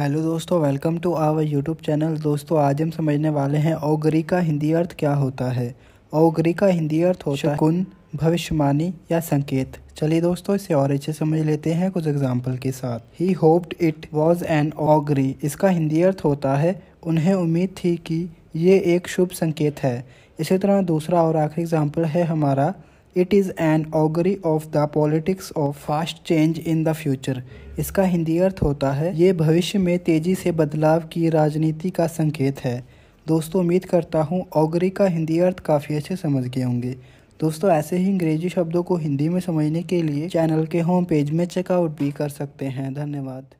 hello दोस्तों welcome to our YouTube channel दोस्तों आज हम समझने वाले हैं ओगरी का हिंदी अर्थ क्या होता है ओगरी का हिंदी अर्थ होता शकुन, है भविष्यवाणी या संकेत चलिए दोस्तों इसे और अच्छे समझ लेते हैं कुछ एग्जाम्पल के साथ ही hoped it was an augury इसका हिंदी अर्थ होता है उन्हें उम्मीद थी कि ये एक शुभ संकेत है इसी तरह दूसरा और आखिरी एग्जाम्पल है हमारा it is an augury of the politics of fast change in the future इसका हिंदी अर्थ होता है ये भविष्य में तेज़ी से बदलाव की राजनीति का संकेत है दोस्तों उम्मीद करता हूँ ऑगरी का हिंदी अर्थ काफ़ी अच्छे समझ गए होंगे दोस्तों ऐसे ही अंग्रेजी शब्दों को हिंदी में समझने के लिए चैनल के होम पेज में चेकआउट भी कर सकते हैं धन्यवाद